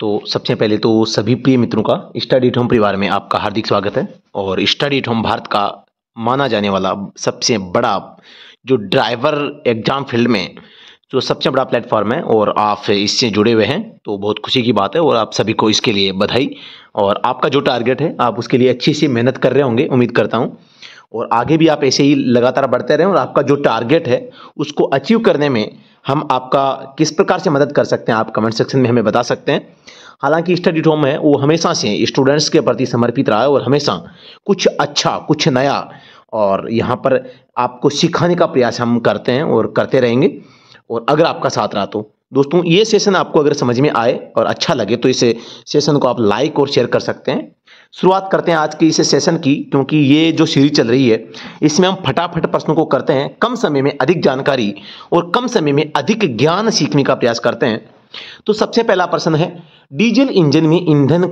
तो सबसे पहले तो सभी प्रिय मित्रों का स्टडी होम परिवार में आपका हार्दिक स्वागत है और स्टडी होम भारत का माना जाने वाला सबसे बड़ा जो ड्राइवर एग्जाम फील्ड में जो सबसे बड़ा प्लेटफॉर्म है और आप इससे जुड़े हुए हैं तो बहुत खुशी की बात है और आप सभी को इसके लिए बधाई और आपका जो टारगेट है आप उसके लिए अच्छी सी मेहनत कर रहे होंगे उम्मीद करता हूँ और आगे भी आप ऐसे ही लगातार बढ़ते रहें और आपका जो टारगेट है उसको अचीव करने में हम आपका किस प्रकार से मदद कर सकते हैं आप कमेंट सेक्शन में हमें बता सकते हैं हालांकि स्टडी होम है वो हमेशा से स्टूडेंट्स के प्रति समर्पित रहा है और हमेशा कुछ अच्छा कुछ नया और यहाँ पर आपको सिखाने का प्रयास हम करते हैं और करते रहेंगे और अगर आपका साथ रहा तो दोस्तों ये सेशन आपको अगर समझ में आए और अच्छा लगे तो इस सेशन को आप लाइक और शेयर कर सकते हैं शुरुआत करते हैं आज के इस सेशन की क्योंकि ये जो सीरीज चल रही है इसमें हम फटाफट प्रश्नों को करते हैं कम समय में अधिक जानकारी और कम समय में अधिक ज्ञान सीखने का प्रयास करते हैं तो सबसे पहला प्रश्न है डीजल इंजन में ईंधन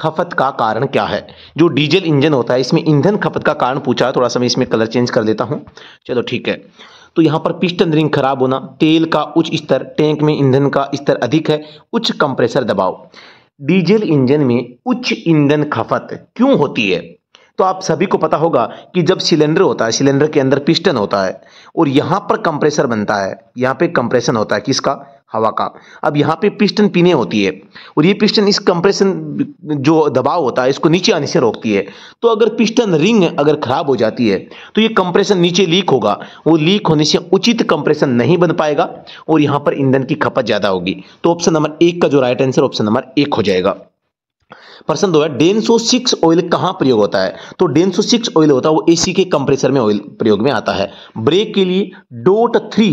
खपत का कारण क्या है जो डीजल इंजन होता है इसमें ईंधन खपत का कारण पूछा है थोड़ा सा मैं इसमें कलर चेंज कर देता हूँ चलो ठीक है तो यहाँ पर पिस्टन रिंग खराब होना तेल का उच्च स्तर टैंक में ईंधन का स्तर अधिक है उच्च कंप्रेसर दबाव डीजल इंजन में उच्च ईंधन खपत क्यों होती है तो आप सभी को पता होगा कि जब सिलेंडर होता है सिलेंडर के अंदर पिस्टन होता है और यहां पर कंप्रेसर बनता है यहां पे कंप्रेशन होता है किसका हवा का अब यहाँ पे पिस्टन पीने होती है और ये पिस्टन इस कंप्रेशन जो दबाव होता है इसको नीचे आने से रोकती है तो अगर पिस्टन रिंग अगर खराब हो जाती है तो ये कंप्रेशन नीचे लीक होगा वो लीक होने से उचित कंप्रेशन नहीं बन पाएगा और यहाँ पर ईंधन की खपत ज़्यादा होगी तो ऑप्शन नंबर एक का जो राइट आंसर ऑप्शन नंबर एक हो जाएगा प्रश्न दो है डेनसो सिक्स ऑयल कहां प्रयोग होता है तो डेनसो सिक्स ऑयल होता है वो एसी के कंप्रेसर में ऑयल प्रयोग में आता है ब्रेक के लिए डोट थ्री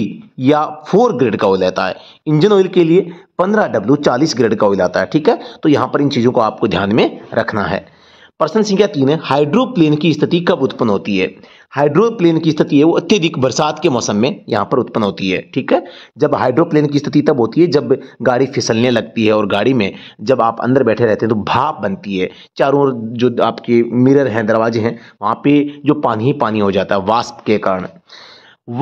या फोर ग्रेड का ऑयल आता है इंजन ऑयल के लिए पंद्रह डब्ल्यू चालीस ग्रेड का ऑयल आता है ठीक है तो यहां पर इन चीज़ों को आपको ध्यान में रखना है प्रश्न संख्या तीन है हाइड्रोप्लेन की स्थिति कब उत्पन्न होती है हाइड्रोप्लेन की स्थिति है वो अत्यधिक बरसात के मौसम में यहाँ पर उत्पन्न होती है ठीक है जब हाइड्रोप्लेन की स्थिति तब होती है जब गाड़ी फिसलने लगती है और गाड़ी में जब आप अंदर बैठे रहते हैं तो भाप बनती है चारों ओर जो आपके मिरर हैं दरवाजे हैं वहाँ पे जो पानी ही पानी हो जाता है वास्प के कारण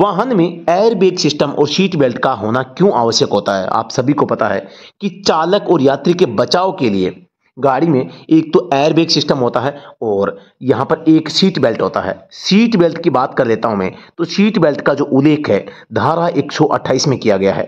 वाहन में एयरबैग सिस्टम और सीट बेल्ट का होना क्यों आवश्यक होता है आप सभी को पता है कि चालक और यात्री के बचाव के लिए गाड़ी में एक तो एयरबैग सिस्टम होता है और यहाँ पर एक सीट बेल्ट होता है सीट बेल्ट की बात कर लेता हूँ मैं तो सीट बेल्ट का जो उल्लेख है धारा 128 में किया गया है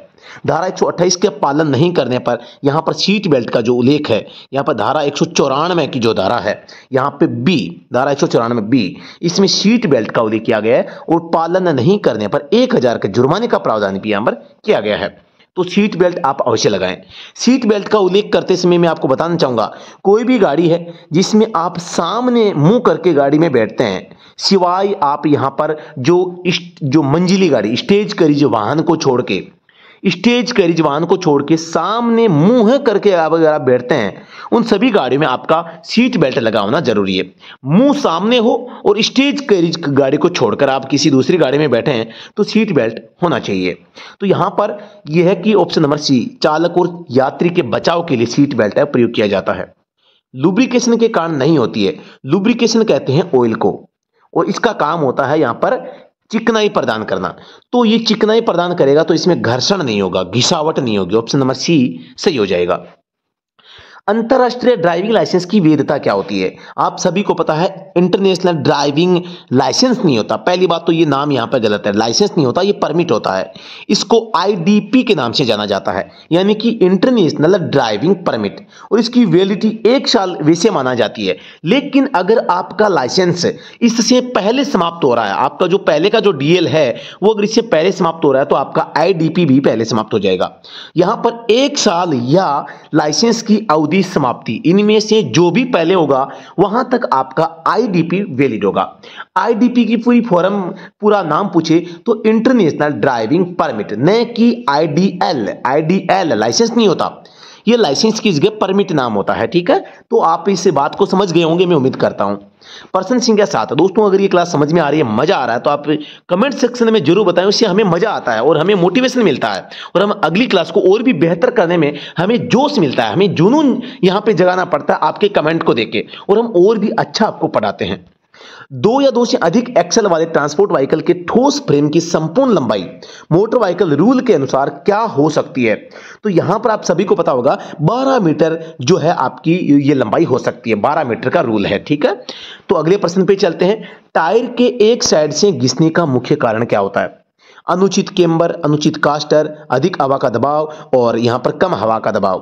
धारा 128 के पालन नहीं करने पर यहाँ पर सीट बेल्ट का जो उल्लेख है यहाँ पर धारा एक की जो धारा है यहाँ पे बी धारा एक बी इसमें सीट बेल्ट का उल्लेख किया गया है और पालन नहीं करने पर एक हजार के जुर्माने का प्रावधान भी यहाँ पर किया गया है तो सीट बेल्ट आप अवश्य लगाएं सीट बेल्ट का उल्लेख करते समय मैं आपको बताना चाहूंगा कोई भी गाड़ी है जिसमें आप सामने मुंह करके गाड़ी में बैठते हैं सिवाय आप यहां पर जो जो मंजिली गाड़ी स्टेज करी जो वाहन को छोड़ के स्टेज के रिजवान को छोड़ के सामने मुंह करके आप अगर आप बैठते हैं उन सभी गाड़ियों में आपका सीट बेल्ट लगा होना जरूरी है मुंह सामने हो और स्टेज के गाड़ी को छोड़कर आप किसी दूसरी गाड़ी में बैठे हैं तो सीट बेल्ट होना चाहिए तो यहां पर यह है कि ऑप्शन नंबर सी चालक और यात्री के बचाव के लिए सीट बेल्ट प्रयोग किया जाता है लुब्रिकेशन के कारण नहीं होती है लुब्रिकेशन कहते हैं ऑयल को और इसका काम होता है यहां पर चिकनाई प्रदान करना तो ये चिकनाई प्रदान करेगा तो इसमें घर्षण नहीं होगा घिसावट नहीं होगी ऑप्शन नंबर सी सही हो जाएगा अंतरराष्ट्रीय ड्राइविंग लाइसेंस की वैधता क्या होती है आप सभी को पता है इंटरनेशनल ड्राइविंग लाइसेंस नहीं होता पहली बात तो ये नाम यहाँ पर गलत है लाइसेंस नहीं होता ये परमिट होता है इसको आईडीपी के नाम से जाना जाता है यानी कि इंटरनेशनल ड्राइविंग परमिट और इसकी वैलिडिटी एक साल वैसे माना जाती है लेकिन अगर आपका लाइसेंस इससे पहले समाप्त हो रहा है आपका जो पहले का जो डीएल है वो अगर इससे पहले समाप्त हो रहा है तो आपका आईडीपी भी पहले समाप्त हो जाएगा यहां पर एक साल या लाइसेंस की अवधि भी समाप्ति इनमें से जो भी पहले होगा वहां तक आपका आईडीपी वैलिड होगा आईडीपी की पूरी फॉरम पूरा नाम पूछे तो इंटरनेशनल ड्राइविंग परमिट न कि आईडीएल आईडीएल लाइसेंस नहीं होता ये लाइसेंस की जगह परमिट नाम होता है ठीक है तो आप इस बात को समझ गए होंगे मैं उम्मीद करता हूँ पर्सन संख्या साथ दोस्तों अगर ये क्लास समझ में आ रही है मजा आ रहा है तो आप कमेंट सेक्शन में जरूर बताएं उससे हमें मजा आता है और हमें मोटिवेशन मिलता है और हम अगली क्लास को और भी बेहतर करने में हमें जोश मिलता है हमें जुनून यहाँ पर जगाना पड़ता है आपके कमेंट को देख के और हम और भी अच्छा आपको पढ़ाते हैं दो या दो से अधिक एक्सल वाले ट्रांसपोर्ट व्हीकल के ठोस फ्रेम की संपूर्ण लंबाई मोटर व्हीकल रूल के अनुसार क्या हो सकती है तो यहां पर आप सभी को पता होगा 12 मीटर जो है आपकी ये लंबाई हो सकती है 12 मीटर का रूल है ठीक है तो अगले प्रश्न पे चलते हैं टायर के एक साइड से घिसने का मुख्य कारण क्या होता है अनुचित केम्बर अनुचित कास्टर अधिक हवा का दबाव और यहां पर कम हवा का दबाव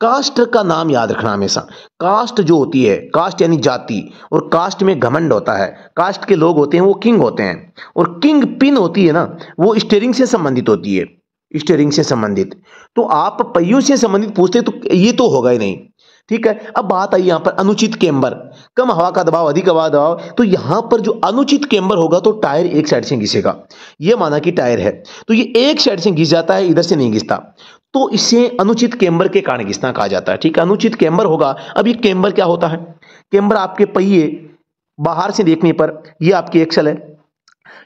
कास्ट का नाम याद रखना हमेशा कास्ट जो होती है कास्ट यानी जाति और कास्ट में घमंड होता है कास्ट के लोग होते हैं वो किंग होते हैं और किंग पिन होती है ना वो स्टेयरिंग से संबंधित होती है स्टेयरिंग से संबंधित तो आप पहियों से संबंधित पूछते तो ये तो होगा ही नहीं ठीक है अब बात आई यहां पर अनुचित केम्बर कम हवा का दबाव अधिक हवा दबाव तो यहां पर जो अनुचित केम्बर होगा तो टायर एक साइड से घिसेगा ये माना कि टायर है तो ये एक साइड से घिस जाता है इधर से नहीं घिसता तो इसे अनुचित केम्बर के कारण घिसना कहा जाता है ठीक है अनुचित केम्बर होगा अब ये केम्बर क्या होता है केम्बर आपके पहिए बाहर से देखने पर यह आपकी एक्सल है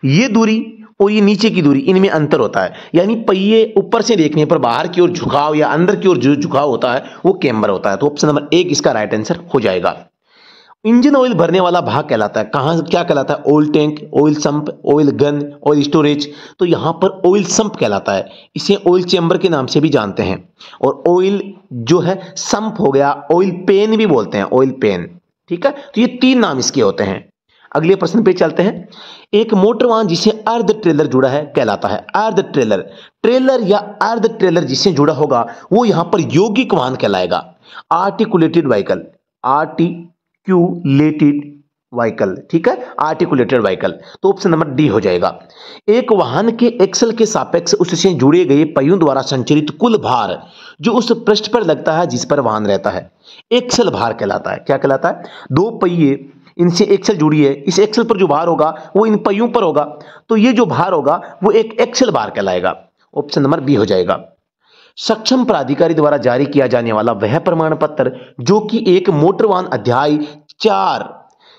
ये दूरी और ये नीचे की दूरी इनमें अंतर होता है यानी पहिए ऊपर से देखने पर बाहर की ओर झुकाव या अंदर की ओर जो झुकाव होता है वो कैम्बर होता है तो ऑप्शन नंबर एक इसका राइट आंसर हो जाएगा इंजन ऑयल भरने वाला भाग कहलाता है कहां क्या कहलाता है oil tank oil sump oil gun oil storage तो यहां पर ऑयल संप कहलाता है इसे ऑयल चैम्बर के नाम से भी जानते हैं और ऑयल जो है संप हो गया ऑयल पेन भी बोलते हैं ऑयल पेन ठीक है तो ये तीन नाम इसके होते हैं अगले प्रश्न पे चलते हैं एक मोटर वाहन जिसे अर्ध ट्रेलर जुड़ा है कहलाता है अर्ध ट्रेलर ट्रेलर या अर्ध ट्रेलर जिसे जुड़ा होगा वो यहां पर यौगिक वाहन कहलाएगा आर्टिकुलेटेड व्हीकल आर्टिक्यूलेटेड व्हीकल ठीक है आर्टिकुलेटेड व्हीकल तो ऑप्शन नंबर डी हो जाएगा एक वाहन के एक्सल के सापेक्ष उससे जुड़े गए पयों द्वारा संचरित कुल भार जो उस पृष्ठ पर लगता है जिस पर वाहन रहता है एक्सल भार कहलाता है क्या कहलाता है दो पहिए इनसे एक्सेल जुड़ी है इस एक्सेल पर जो भार होगा वो इन पहियों पर होगा तो ये जो भार होगा वो एक एक्सेल भार कहलाएगा ऑप्शन नंबर बी हो जाएगा सक्षम प्राधिकारी द्वारा जारी किया जाने वाला वह प्रमाण पत्र जो कि एक मोटरवाहन अध्याय चार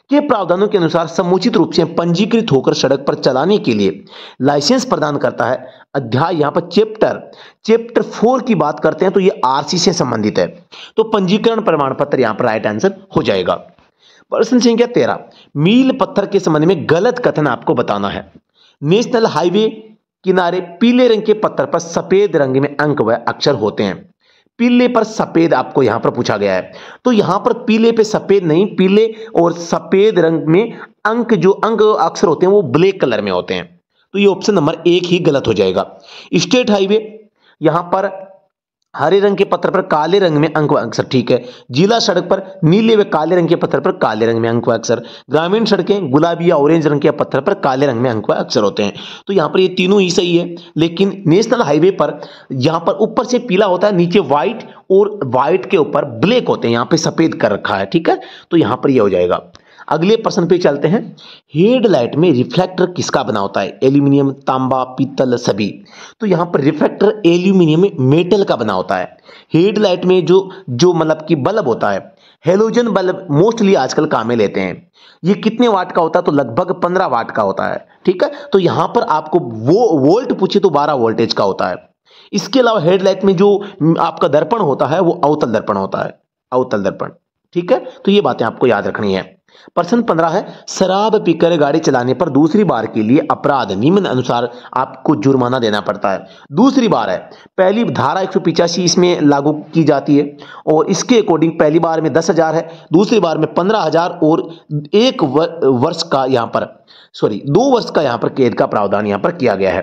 के प्रावधानों के अनुसार समुचित रूप से पंजीकृत होकर सड़क पर चलाने के लिए लाइसेंस प्रदान करता है अध्याय यहाँ पर चैप्टर चैप्टर फोर की बात करते हैं तो ये आरसी से संबंधित है तो पंजीकरण प्रमाण पत्र यहाँ पर राइट आंसर हो जाएगा प्रश्न संख्या तेरह मील पत्थर के संबंध में गलत कथन आपको बताना है नेशनल हाईवे किनारे पीले रंग के पत्थर पर सफेद रंग में अंक व अक्षर होते हैं पीले पर सफेद आपको यहां पर पूछा गया है तो यहां पर पीले पे सफेद नहीं पीले और सफेद रंग में अंक जो अंक अक्षर होते हैं वो ब्लैक कलर में होते हैं तो ये ऑप्शन नंबर एक ही गलत हो जाएगा स्टेट हाईवे यहां पर हरे रंग के पत्थर पर काले रंग में अंक व अक्षर ठीक है जिला सड़क पर नीले व काले रंग के पत्थर पर काले रंग में अंक व अक्षर ग्रामीण सड़कें गुलाबी या ऑरेंज रंग के पत्थर पर काले रंग में अंक व अक्षर होते हैं तो यहाँ पर ये तीनों ही सही है लेकिन नेशनल हाईवे पर यहाँ पर ऊपर से पीला होता है नीचे व्हाइट और व्हाइट के ऊपर ब्लैक होते हैं यहाँ पे सफेद कर रखा है ठीक है तो यहाँ पर यह हो जाएगा अगले प्रश्न पे चलते हैं हेडलाइट में रिफ्लेक्टर किसका बना होता है एल्यूमिनियम तांबा पीतल सभी तो यहां पर रिफ्लेक्टर एल्यूमिनियम मेटल का बना होता है हेडलाइट में जो जो मतलब कि बल्ब होता है हेलोजन बल्ब मोस्टली आजकल कामें लेते हैं ये कितने वाट का होता है तो लगभग पंद्रह वाट का होता है ठीक है तो यहां पर आपको वो वोल्ट पूछे तो बारह वोल्टेज का होता है इसके अलावा हेडलाइट में जो आपका दर्पण होता है वो अवतल दर्पण होता है अवतल दर्पण ठीक है तो ये बातें आपको याद रखनी है प्रश्न पंद्रह है शराब पीकर गाड़ी चलाने पर दूसरी बार के लिए अपराध निम्न अनुसार आपको जुर्माना देना पड़ता है दूसरी बार है पहली धारा एक इसमें लागू की जाती है और इसके अकॉर्डिंग पहली बार में दस हजार है दूसरी बार में पंद्रह हजार और एक वर्ष का यहां पर सॉरी दो वर्ष का यहां पर कैद का प्रावधान यहां पर किया गया है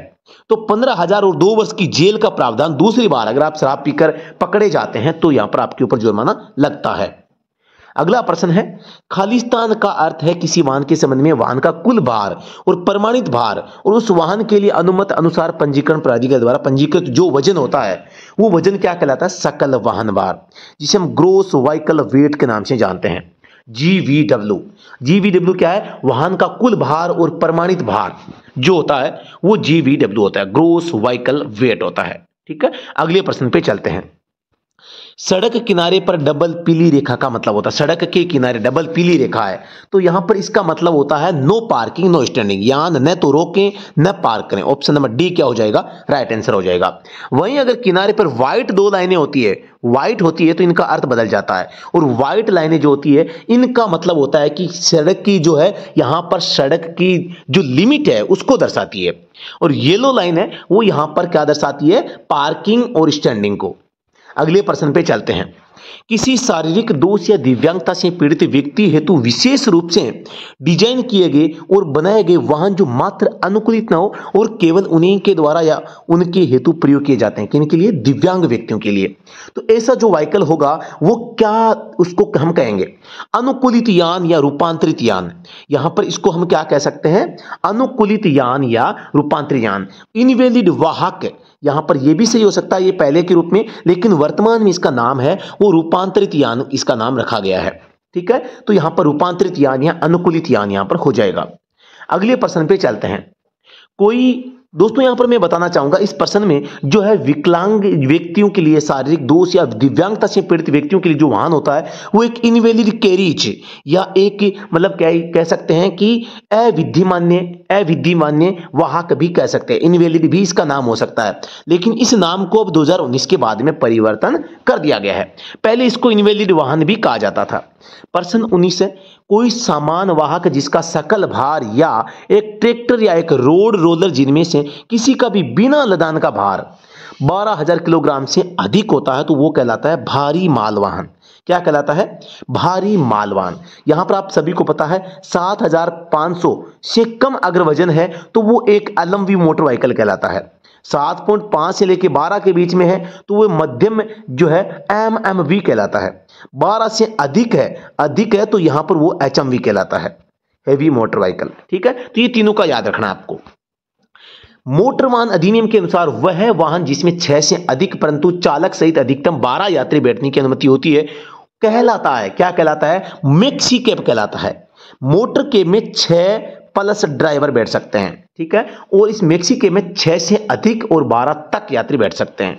तो पंद्रह हजार और दो वर्ष की जेल का प्रावधान दूसरी बार अगर आप शराब पीकर पकड़े जाते हैं तो यहां पर आपके ऊपर जुर्माना लगता है अगला प्रश्न है खालिस्तान का अर्थ है किसी वाहन के संबंध में वाहन का कुल भार और प्रमाणित भार और उस वाहन के लिए अनुमत अनुसार पंजीकरण प्राधिकरण द्वारा पंजीकृत जो वजन होता है वो वजन क्या कहलाता है सकल वाहन भार जिसे हम ग्रोस वाइकल वेट के नाम से जानते हैं जीवीडब्ल्यू जीवीडब्ल्यू क्या है वाहन का कुल भार और प्रमाणित भार जो होता है वो जीवीडब्ल्यू होता है ग्रोस वाइकल वेट होता है ठीक है अगले प्रश्न पे चलते हैं सड़क किनारे पर डबल पीली रेखा का मतलब होता है सड़क के किनारे डबल पीली रेखा है तो यहां पर इसका मतलब होता है नो पार्किंग नो स्टैंडिंग यहां न तो रोकें न पार्क करें ऑप्शन नंबर डी क्या हो जाएगा राइट आंसर हो जाएगा वहीं अगर किनारे पर व्हाइट दो लाइनें होती है व्हाइट होती है तो इनका अर्थ बदल जाता है और व्हाइट लाइनें जो होती है इनका मतलब होता है कि सड़क की जो है यहां पर सड़क की जो लिमिट है उसको दर्शाती है और येलो लाइन है वो यहां पर क्या दर्शाती है पार्किंग और स्टैंडिंग को अगले प्रश्न पे चलते हैं किसी शारीरिक दोष या दिव्यांगता से पीड़ित व्यक्ति हेतु विशेष रूप से डिजाइन किए गए और बनाए गए वाहन जो मात्र अनुकूलित न हो और केवल उन्हीं के द्वारा या उनके हेतु प्रयोग किए जाते हैं किनके लिए दिव्यांग व्यक्तियों के लिए तो ऐसा जो वाइकल होगा वो क्या उसको हम कहेंगे अनुकूलित यान या रूपांतरित यान यहां पर इसको हम क्या कह सकते हैं अनुकूलित यान या रूपांतरित यान इनवेलिड वाहक यहां पर यह भी सही हो सकता है ये पहले के रूप में लेकिन वर्तमान में इसका नाम है वो रूपांतरित यान इसका नाम रखा गया है ठीक है तो यहां पर रूपांतरित यान या अनुकूलित यान यहां पर हो जाएगा अगले प्रश्न पे चलते हैं कोई दोस्तों यहां पर मैं बताना चाहूंगा इस प्रश्न में जो है विकलांग व्यक्तियों के लिए शारीरिक दोष या दिव्यांगता से पीड़ित व्यक्तियों के लिए जो वाहन होता है वो एक इनवेलिड कैरिज या एक मतलब कह कह सकते हैं कि अविधिमान्य अविधिमान्य वाहक भी कह सकते हैं इनवेलिड भी इसका नाम हो सकता है लेकिन इस नाम को अब दो के बाद में परिवर्तन कर दिया गया है पहले इसको इनवेलिड वाहन भी कहा जाता था प्रश्न उन्नीस है कोई सामान वाहक जिसका सकल भार या एक ट्रैक्टर या एक रोड रोलर जिनमें से किसी का भी बिना लदान का भार 12000 किलोग्राम से अधिक होता है तो वो कहलाता है भारी मालवाहन क्या कहलाता है भारी मालवाहन यहां पर आप सभी को पता है 7500 से कम अगर वजन है तो वो एक एलमवी मोटर व्हीकल कहलाता है सात पॉइंट पांच से लेकर बारह के बीच में है तो वह मध्यम जो है एम एम वी कहलाता है बारह से अधिक है अधिक है तो यहां पर वो एच कहलाता है हैवी मोटर व्हीकल ठीक है तो ये तीनों का याद रखना आपको मोटर वाहन अधिनियम के अनुसार वह वाहन जिसमें छह से अधिक परंतु चालक सहित अधिकतम बारह यात्री बैठने की अनुमति होती है कहलाता है क्या कहलाता है मिक्सी कैब कहलाता है मोटर के में छह प्लस ड्राइवर बैठ सकते हैं ठीक है और इस मिक्सी के में छह से अधिक और बारह तक यात्री बैठ सकते हैं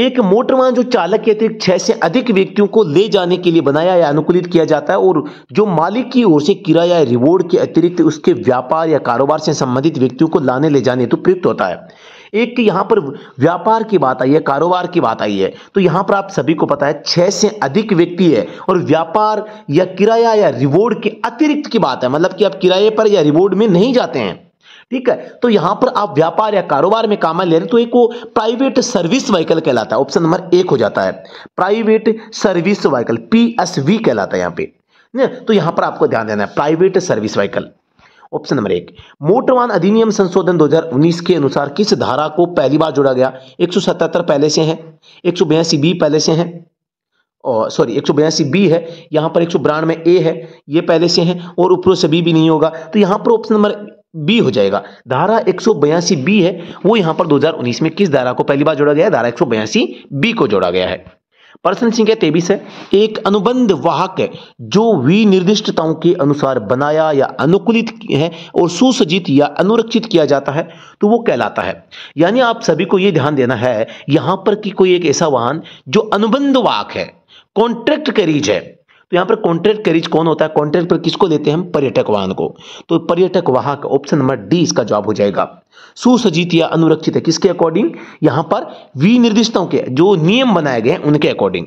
एक मोटर वाहन जो चालक तो के अतिरिक्त छह से अधिक व्यक्तियों को ले जाने के लिए बनाया या अनुकूलित किया जाता है और जो मालिक की ओर से किराया या रिवॉर्ड के अतिरिक्त उसके व्यापार या कारोबार से संबंधित व्यक्तियों को लाने ले जाने तो प्रयुक्त होता है एक तो यहाँ पर व्यापार की बात आई है कारोबार की बात आई है तो यहाँ पर आप सभी को पता है छह से अधिक व्यक्ति है और व्यापार या किराया या रिवॉर्ड के अतिरिक्त की बात है मतलब कि आप किराए पर या रिवॉर्ड में नहीं जाते हैं ठीक है तो यहां पर आप व्यापार या कारोबार में काम ले रहे तो एक वो प्राइवेट सर्विस व्हीकल कहलाता है ऑप्शन नंबर एक हो जाता है प्राइवेट सर्विस व्हीकल पीएसवी कहलाता है यहां पे ना तो यहां पर आपको ध्यान देना है private service vehicle option number एक मोटरवान अधिनियम संशोधन 2019 के अनुसार किस धारा को पहली बार जोड़ा गया 177 पहले से है एक बी पहले से है और सॉरी एक बी है यहां पर एक में ए है ये पहले से है और ऊपर से बी भी नहीं होगा तो यहां पर ऑप्शन नंबर बी हो जाएगा धारा एक बी है वो यहां पर 2019 में किस धारा को पहली बार जोड़ा गया है धारा एक बी को जोड़ा गया है प्रश्न संख्या तेबिस है एक अनुबंध वाहक है जो विनिर्दिष्टताओं के अनुसार बनाया या अनुकूलित है और सुसज्जित या अनुरक्षित किया जाता है तो वो कहलाता है यानी आप सभी को ये ध्यान देना है यहां पर कि कोई एक ऐसा वाहन जो अनुबंध वाहक है कॉन्ट्रैक्ट करीज है तो यहाँ पर कॉन्ट्रैक्ट कैरिज कौन होता है कॉन्ट्रैक्ट पर किसको देते हैं हम पर्यटक वाहन को तो पर्यटक वाहक ऑप्शन नंबर डी इसका जवाब हो जाएगा सुसज्जित या अनुरक्षित है किसके अकॉर्डिंग यहाँ पर विनिर्दिष्टों के जो नियम बनाए गए हैं उनके अकॉर्डिंग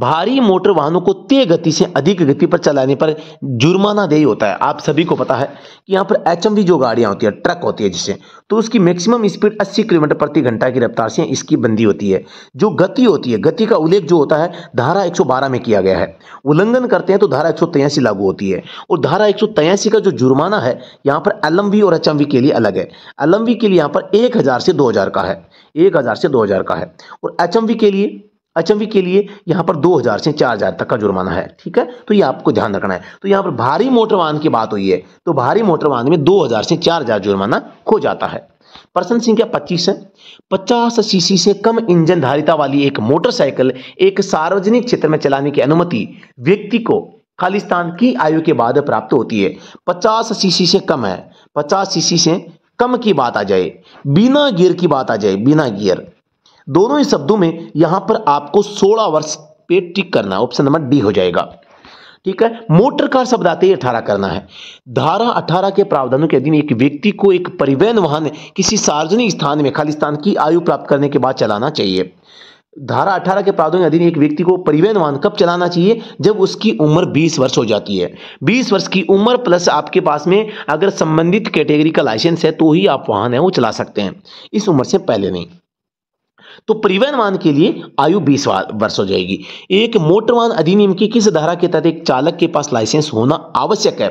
भारी मोटर वाहनों को तेज गति से अधिक गति पर चलाने पर जुर्माना देय होता है आप सभी को पता है कि यहाँ पर एच जो गाड़ियाँ होती है ट्रक होती है जिसे तो उसकी मैक्सिमम स्पीड 80 किलोमीटर प्रति घंटा की रफ्तार से इसकी बंदी होती है जो गति होती है गति का उल्लेख जो होता है धारा एक में किया गया है उल्लंघन करते हैं तो धारा एक लागू होती है और धारा एक का जो जुर्माना है यहाँ पर एलम्बी और एच के लिए अलग है एलम्बी के लिए यहाँ पर एक से दो का है एक से दो का है और एच के लिए अचंभी के लिए यहां पर 2000 से 4000 तक का जुर्माना है ठीक है तो ये आपको ध्यान रखना है तो यहां पर भारी मोटर वाहन की बात हुई है तो भारी मोटर वाहन में 2000 से 4000 जुर्माना हो जाता है प्रश्न संख्या 25 है 50 सीसी से कम इंजन धारिता वाली एक मोटरसाइकिल एक सार्वजनिक क्षेत्र में चलाने की अनुमति व्यक्ति को खालिस्तान की आयु के बाद प्राप्त होती है पचास सीसी से कम है पचास सीसी से कम की बात आ जाए बिना गियर की बात आ जाए बिना गियर दोनों ही शब्दों में यहां पर आपको 16 वर्ष पे टिक करना ऑप्शन नंबर डी हो जाएगा ठीक है मोटर कार शब्द आते ही अठारह करना है धारा अठारह के प्रावधानों के अधीन एक व्यक्ति को एक परिवहन वाहन किसी सार्वजनिक स्थान में खालिस्तान की आयु प्राप्त करने के बाद चलाना चाहिए धारा अठारह के प्रावधान के अधीन एक व्यक्ति को परिवहन वाहन कब चलाना चाहिए जब उसकी उम्र बीस वर्ष हो जाती है बीस वर्ष की उम्र प्लस आपके पास में अगर संबंधित कैटेगरी का लाइसेंस है तो ही आप वाहन है वो चला सकते हैं इस उम्र से पहले नहीं तो परिवहन वाहन के लिए आयु बीस वर्ष हो जाएगी एक मोटर वाहन अधिनियम की किस धारा के तहत एक चालक के पास लाइसेंस होना आवश्यक है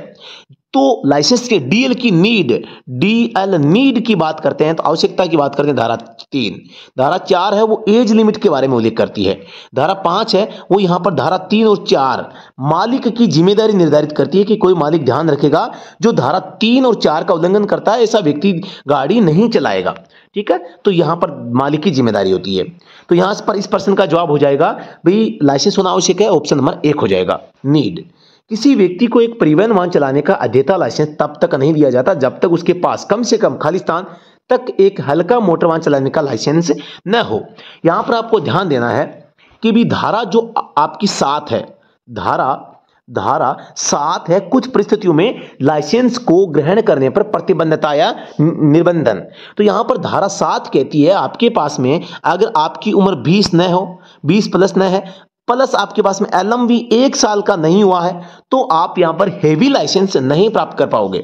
तो लाइसेंस के डीएल की नीड डीएल नीड की बात करते हैं तो आवश्यकता की बात करते हैं धारा तीन धारा चार है वो एज लिमिट के बारे में उल्लेख करती है धारा पांच है वो यहां पर धारा तीन और चार मालिक की जिम्मेदारी निर्धारित करती है कि कोई मालिक ध्यान रखेगा जो धारा तीन और चार का उल्लंघन करता है ऐसा व्यक्ति गाड़ी नहीं चलाएगा ठीक है तो यहां पर मालिक की जिम्मेदारी होती है तो यहां पर इस प्रश्न का जवाब हो जाएगा भाई लाइसेंस होना आवश्यक है ऑप्शन नंबर एक हो जाएगा नीड किसी व्यक्ति को एक परिवहन वाहन चलाने का अध्यता लाइसेंस तब तक नहीं दिया जाता जब तक उसके पास कम से कम खालिस्तान तक एक हल्का मोटर वाहन चलाने का लाइसेंस न हो यहाँ पर आपको ध्यान देना है कि भी धारा जो आपकी साथ है धारा धारा साथ है कुछ परिस्थितियों में लाइसेंस को ग्रहण करने पर प्रतिबंधता या निबंधन तो यहां पर धारा साथ कहती है आपके पास में अगर आपकी उम्र 20 न हो 20 प्लस न है प्लस आपके पास में एलम भी एक साल का नहीं हुआ है तो आप यहां पर हेवी लाइसेंस नहीं प्राप्त कर पाओगे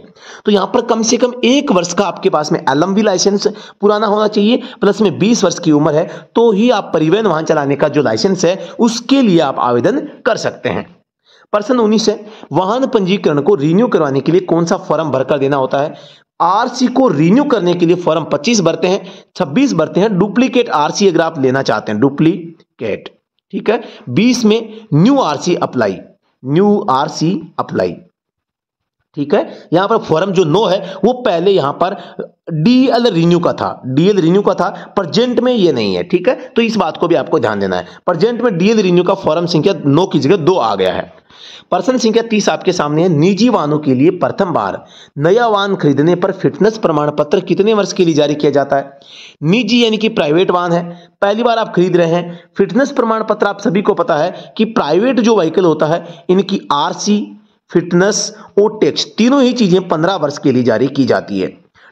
तो यहां पर कम से कम एक वर्ष का आपके पास में एलम भी लाइसेंस पुराना होना चाहिए प्लस में 20 वर्ष की उम्र है तो ही आप परिवहन वाहन चलाने का जो लाइसेंस है उसके लिए आप आवेदन कर सकते हैं प्रश्न उन्नीस है वाहन पंजीकरण को रिन्यू करवाने के लिए कौन सा फॉर्म भरकर देना होता है आरसी को रिन्यू करने के लिए फॉर्म 25 भरते हैं 26 भरते हैं डुप्लीकेट आरसी अगर आप लेना चाहते हैं डुप्लीकेट ठीक है बीस में new RC apply new RC apply ठीक है यहां पर फॉर्म जो नो है वो पहले यहां पर डीएल रिन्यू का था डीएल रिन्यू का था प्रजेंट में ये नहीं है ठीक है तो इस बात को भी आपको ध्यान देना है प्रजेंट में डीएल रिन्यू का फॉर्म संख्या नो की जगह दो आ गया है प्रश्न संख्या तीस आपके सामने है निजी वाहनों के लिए प्रथम बार नया वाहन खरीदने पर फिटनेस प्रमाण पत्र कितने वर्ष के लिए जारी किया जाता है निजी यानी कि प्राइवेट वाहन है पहली बार आप खरीद रहे हैं फिटनेस प्रमाण पत्र आप सभी को पता है कि प्राइवेट जो व्हीकल होता है इनकी आरसी फिटनेस और टैक्स तीनों ही चीजें पंद्रह वर्ष के लिए जारी की जाती है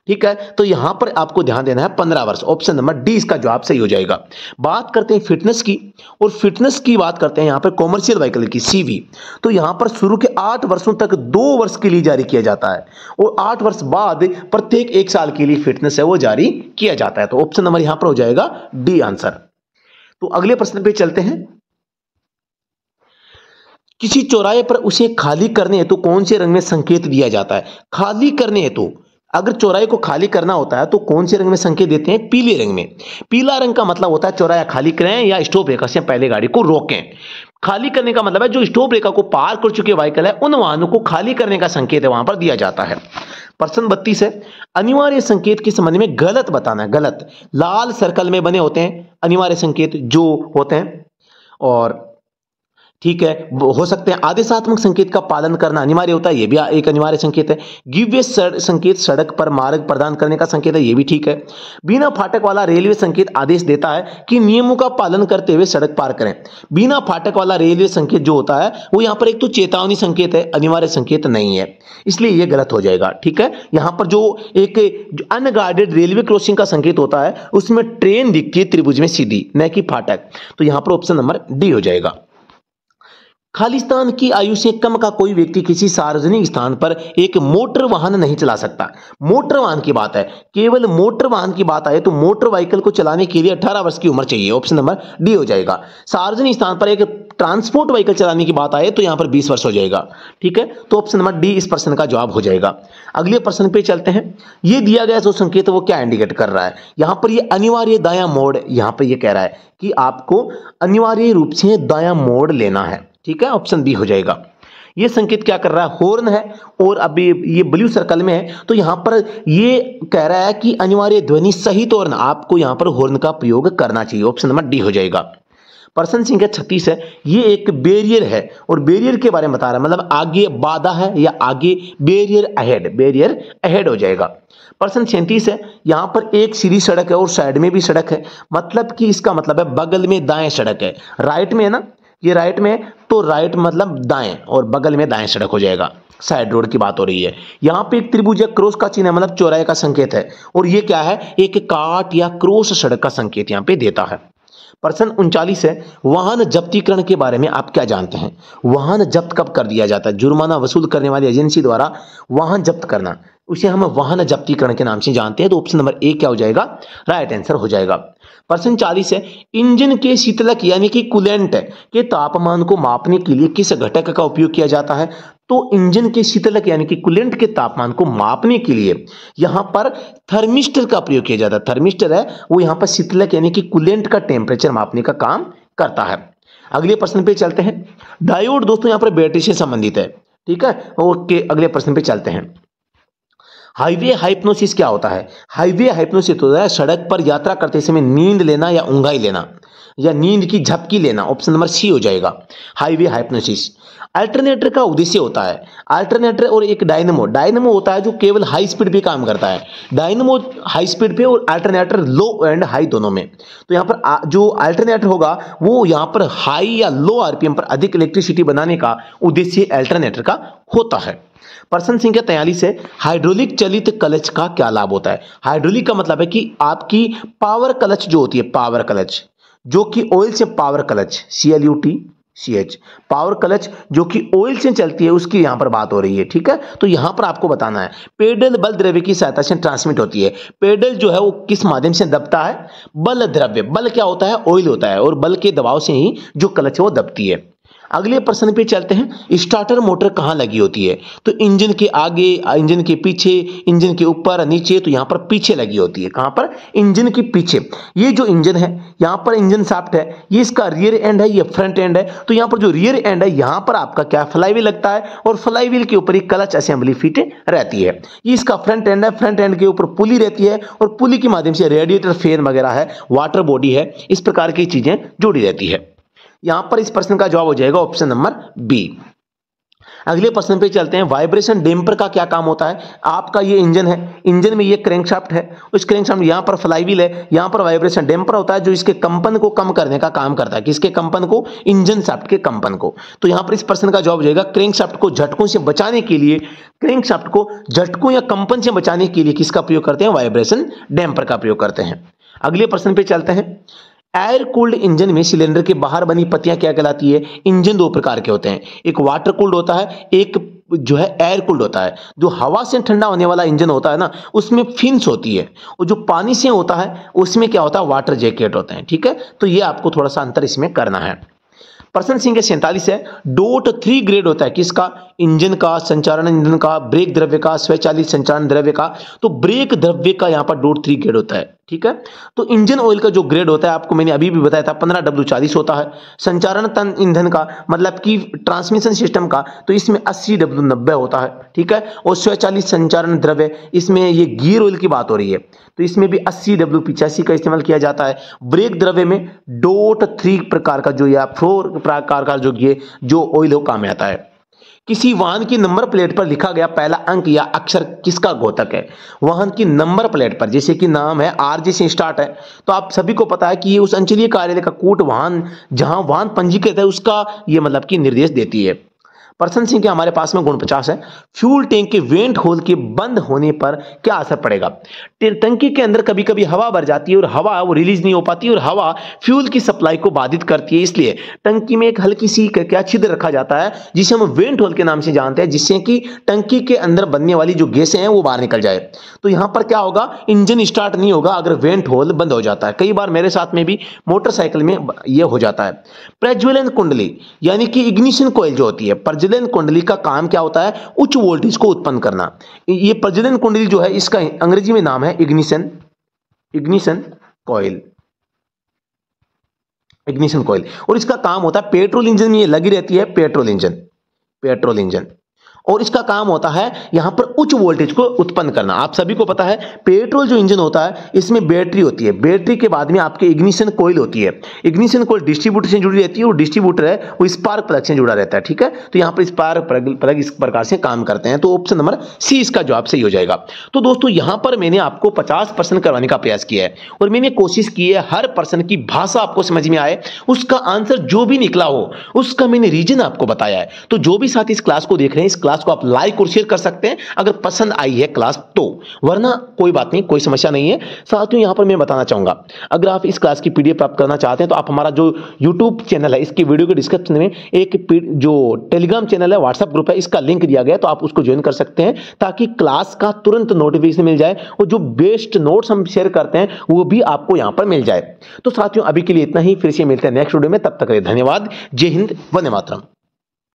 ठीक है तो यहां पर आपको ध्यान देना है पंद्रह वर्ष ऑप्शन नंबर डी इसका जवाब सही हो जाएगा बात करते हैं फिटनेस की और फिटनेस की बात करते हैं यहां पर कॉमर्शियल व्हीकल की सीवी तो यहां पर शुरू के आठ वर्षों तक दो वर्ष के लिए जारी किया जाता है और आठ वर्ष बाद प्रत्येक एक साल के लिए फिटनेस है वो जारी किया जाता है तो ऑप्शन नंबर यहां पर हो जाएगा डी आंसर तो अगले प्रश्न पे चलते हैं किसी चौराहे पर उसे खाली करने हेतु तो कौन से रंग में संकेत दिया जाता है खाली करने हेतु तो अगर चौराहे को खाली करना होता है तो कौन से रंग में संकेत देते हैं पीले रंग में पीला रंग का मतलब होता है चौराया खाली करें या स्टॉप रेखा से पहले गाड़ी को रोकें खाली करने का मतलब है जो स्टॉप रेखा को पार कर चुके वाहकल है उन वाहनों को खाली करने का संकेत है वहां पर दिया जाता है प्रश्न बत्तीस है अनिवार्य संकेत के संबंध में गलत बताना गलत लाल सर्कल में बने होते हैं अनिवार्य संकेत जो होते हैं और ठीक है हो सकते हैं आदेशात्मक संकेत का पालन करना अनिवार्य होता है यह भी एक अनिवार्य संकेत है गिव्य संकेत सड़क पर मार्ग प्रदान करने का संकेत है यह भी ठीक है बिना फाटक वाला रेलवे संकेत आदेश देता है कि नियमों का पालन करते हुए सड़क पार करें बिना फाटक वाला रेलवे संकेत जो होता है वो यहाँ पर एक तो चेतावनी संकेत है अनिवार्य संकेत नहीं है इसलिए यह गलत हो जाएगा ठीक है यहाँ पर जो एक अनगार्डेड रेलवे क्रॉसिंग का संकेत होता है उसमें ट्रेन दिखती है त्रिभुज में सीधी न कि फाटक तो यहां पर ऑप्शन नंबर डी हो जाएगा खालिस्तान की आयु से कम का कोई व्यक्ति किसी सार्वजनिक स्थान पर एक मोटर वाहन नहीं चला सकता मोटर वाहन की बात है केवल मोटर वाहन की बात आए तो मोटर व्हीकल को चलाने के लिए अठारह वर्ष की उम्र चाहिए ऑप्शन नंबर डी हो जाएगा सार्वजनिक स्थान पर एक ट्रांसपोर्ट व्हीकल चलाने की बात आए तो यहां पर बीस वर्ष हो जाएगा ठीक है तो ऑप्शन नंबर डी इस प्रश्न का जवाब हो जाएगा अगले प्रश्न पे चलते हैं ये दिया गया जो संकेत वो क्या इंडिकेट कर रहा है यहां पर यह अनिवार्य दाया मोड़ यहां पर यह कह रहा है कि आपको अनिवार्य रूप से दाया मोड़ लेना है ठीक है ऑप्शन बी हो जाएगा ये संकेत क्या कर रहा है होर्न है और अभी ये ब्लू सर्कल में है तो यहां पर ये कह रहा है कि अनिवार्य ध्वनि सही तो आपको यहां पर हॉर्न का प्रयोग करना चाहिए ऑप्शन नंबर डी हो जाएगा पर्सन संख्या छत्तीस है ये एक बेरियर है और बेरियर के बारे में बता रहा है मतलब आगे बाधा है या आगे बेरियर अहेड बेरियर अहेड हो जाएगा पर्सन सैंतीस है यहाँ पर एक सीधी सड़क है और साइड में भी सड़क है मतलब कि इसका मतलब है बगल में दाएं सड़क है राइट में है ना ये राइट में तो राइट मतलब दाएं और बगल में दाएं सड़क हो जाएगा साइड रोड की बात हो रही है यहाँ पे एक त्रिभुज या क्रॉस का चिन्ह मतलब चौराहे का संकेत है और ये क्या है एक काट या क्रॉस सड़क का संकेत यहाँ पे देता है प्रश्न उनचालीस है वाहन जब्तीकरण के बारे में आप क्या जानते हैं वाहन जब्त कब कर दिया जाता है जुर्माना वसूल करने वाली एजेंसी द्वारा वाहन जब्त करना उसे हम वाहन जब्तीकरण के नाम से जानते हैं तो ऑप्शन नंबर ए क्या हो जाएगा राइट आंसर हो जाएगा प्रश्न चालीस है इंजन के शीतलक यानी कि कुलेंट के तापमान को मापने के लिए किस घटक का उपयोग किया जाता है तो इंजन के शीतलक यानी कि कुलेंट के तापमान को मापने के लिए यहां पर थर्मिस्टर का प्रयोग किया जाता है थर्मिस्टर है वो यहां पर शीतलक यानी कि कुलेंट का टेम्परेचर मापने का काम करता है अगले प्रश्न पे चलते हैं डायोड दोस्तों यहाँ पर बैटरी से संबंधित है ठीक है ओके अगले प्रश्न पे चलते हैं हाईवे हाइप्नोसिस क्या होता है हाईवे हाइप्नोसिस होता है सड़क पर यात्रा करते समय नींद लेना या ऊंगाई लेना या नींद की झपकी लेना ऑप्शन नंबर सी हो जाएगा हाईवे हाइप्नोसिस अल्टरनेटर का उद्देश्य होता है अल्टरनेटर और एक डायनमो डायनमो होता है जो केवल हाई स्पीड पे काम करता है डायनमो हाई स्पीड पे और अल्टरनेटर लो एंड हाई दोनों में तो यहाँ पर जो अल्टरनेटर होगा वो यहाँ पर हाई या लो आरपीएम पर अधिक इलेक्ट्रिसिटी बनाने का उद्देश्य अल्टरनेटर का होता है प्रश्न संख्या तैयारी से हाइड्रोलिक चलित कलच का क्या लाभ होता है हाइड्रोलिक का मतलब है कि आपकी पावर कलच जो होती है पावर कलच जो कि ऑयल से power clutch C L U T C H power clutch जो कि ऑयल से चलती है उसकी यहां पर बात हो रही है ठीक है तो यहां पर आपको बताना है पेडल बल द्रव्य की सहायता से ट्रांसमिट होती है पेडल जो है वो किस माध्यम से दबता है बल द्रव्य बल क्या होता है ऑयल होता है और बल के दबाव से ही जो कलच है वो दबती है अगले प्रश्न पे चलते हैं स्टार्टर मोटर कहाँ लगी होती है तो इंजन के आगे इंजन के पीछे इंजन के ऊपर नीचे तो यहाँ पर पीछे लगी होती है कहाँ पर इंजन के पीछे ये जो इंजन है यहाँ पर इंजन साफ्ट है ये इसका रियर एंड है ये फ्रंट एंड है तो यहाँ पर जो रियर एंड है यहाँ पर आपका क्या फ्लाईवील लगता है और फ्लाईवील के ऊपर एक क्लच असेंबली फिट रहती है ये इसका फ्रंट एंड है फ्रंट एंड के ऊपर पुली रहती है और पुली के माध्यम से रेडिएटर फेन वगैरह है वाटर बॉडी है इस प्रकार की चीजें जुड़ी रहती है यहां पर इस प्रश्न का जवाब हो जाएगा ऑप्शन नंबर बी अगले प्रश्न पे चलते हैं वाइब्रेशन डेम्पर का क्या काम होता है आपका ये इंजन है इंजन में ये क्रैंकशाफ्ट है उस क्रैंकशाफ्ट यहां पर फ्लाईवील है यहां पर वाइब्रेशन डेम्पर होता है जो इसके कंपन को कम करने का काम करता है किसके कंपन को इंजन शाफ्ट के कंपन को तो यहां पर इस प्रश्न का जवाब जाएगा क्रैंकशाफ्ट को झटकों से बचाने के लिए क्रैंकशाफ्ट को झटकों या कंपन से बचाने के लिए किसका प्रयोग करते हैं वाइब्रेशन डेम्पर का प्रयोग करते हैं अगले प्रश्न पे चलते हैं एयर कूल्ड इंजन में सिलेंडर के बाहर बनी पत्तियां क्या कहलाती है इंजन दो प्रकार के होते हैं एक वाटर कूल्ड होता है एक जो है एयर कूल्ड होता है जो हवा से ठंडा होने वाला इंजन होता है ना उसमें फिन्स होती है और जो पानी से होता है उसमें क्या होता है वाटर जैकेट होते हैं ठीक है तो ये आपको थोड़ा सा अंतर इसमें करना है प्रश्न के सैंतालीस है डोट थ्री ग्रेड होता है किसका इंजन का संचालन इंजन का ब्रेक द्रव्य का स्वचालित संचालन द्रव्य का तो ब्रेक द्रव्य का यहाँ पर डोट थ्री ग्रेड होता है ठीक है तो इंजन ऑयल का जो ग्रेड होता है आपको मैंने अभी भी बताया था पंद्रह डब्ल्यू चालीस होता है संचारण तन ईंधन का मतलब कि ट्रांसमिशन सिस्टम का तो इसमें अस्सी डब्ल्यू नब्बे होता है ठीक है और स्वचालित संचारण द्रव्य इसमें ये गियर ऑयल की बात हो रही है तो इसमें भी अस्सी डब्ल्यू पिचासी का इस्तेमाल किया जाता है ब्रेक द्रव्य में डोट थ्री प्रकार का जो या फोर प्रकार का जो ये जो ऑयल हो काम आता है किसी वाहन की नंबर प्लेट पर लिखा गया पहला अंक या अक्षर किसका घोतक है वाहन की नंबर प्लेट पर जैसे कि नाम है आर जी से स्टार्ट है तो आप सभी को पता है कि ये उस अंचलीय कार्यालय का कूट वाहन जहां वाहन पंजीकृत है उसका ये मतलब कि निर्देश देती है परसन सिंह के हमारे पास में गुण पचास है फ्यूल टैंक के वेंट होल के बंद होने पर क्या असर पड़ेगा टंकी के अंदर कभी कभी हवा भर जाती है और हवा वो रिलीज नहीं हो पाती और हवा फ्यूल की सप्लाई को बाधित करती है इसलिए टंकी में एक हल्की सी क्या छिद्र रखा जाता है जिसे हम वेंट होल के नाम से जानते हैं जिससे कि टंकी के अंदर बनने वाली जो गैसें हैं वो बाहर निकल जाए तो यहां पर क्या होगा इंजन स्टार्ट नहीं होगा अगर वेंट होल बंद हो जाता है कई बार मेरे साथ में भी मोटरसाइकिल में यह हो जाता है प्रज्वलन कुंडली यानी कि इग्निशन कोयल जो होती है प्रजलन कुंडली का काम क्या होता है उच्च वोल्टेज को उत्पन्न करना ये प्रजलन कुंडली जो है इसका अंग्रेजी में नाम है ignition ignition coil ignition coil और इसका काम होता है पेट्रोल इंजन में ये लगी रहती है पेट्रोल इंजन पेट्रोल इंजन और इसका काम होता है यहां पर उच्च वोल्टेज को उत्पन्न करना आप सभी को पता है पेट्रोल जो इंजन होता है इसमें बैटरी होती है बैटरी के बाद में आपके इग्निशन कोयल होती है इग्निशन कोयल डिस्ट्रीब्यूटर से जुड़ी रहती है और डिस्ट्रीब्यूटर है वो स्पार्क प्लग से जुड़ा रहता है ठीक है तो यहां पर स्पार्क प्लग इस प्रकार से काम करते हैं तो ऑप्शन नंबर सी इसका जवाब सही हो जाएगा तो दोस्तों यहां पर मैंने आपको पचास परसेंट करवाने का प्रयास किया है और मैंने कोशिश की है हर पर्सन की भाषा आपको समझ में आए उसका आंसर जो भी निकला हो उसका मैंने रीजन आपको बताया है तो जो भी साथ इस क्लास को देख रहे हैं इस क्लास क्लास को आप लाइक और शेयर कर सकते हैं अगर पसंद आई है क्लास तो वरना कोई बात नहीं कोई समस्या नहीं है साथ में यहाँ पर मैं बताना चाहूंगा अगर आप इस क्लास की पीडीएफ प्राप्त करना चाहते हैं तो आप हमारा जो यूट्यूब चैनल है इसकी वीडियो के डिस्क्रिप्शन में एक जो टेलीग्राम चैनल है व्हाट्सएप ग्रुप है इसका लिंक दिया गया तो आप उसको ज्वाइन कर सकते हैं ताकि क्लास का तुरंत नोटिफिकेशन मिल जाए और जो बेस्ट नोट्स हम शेयर करते हैं वो भी आपको यहां पर मिल जाए तो साथियों अभी के लिए इतना ही फिर से मिलते हैं नेक्स्ट वीडियो में तब तक धन्यवाद जय हिंद वंदे मातरम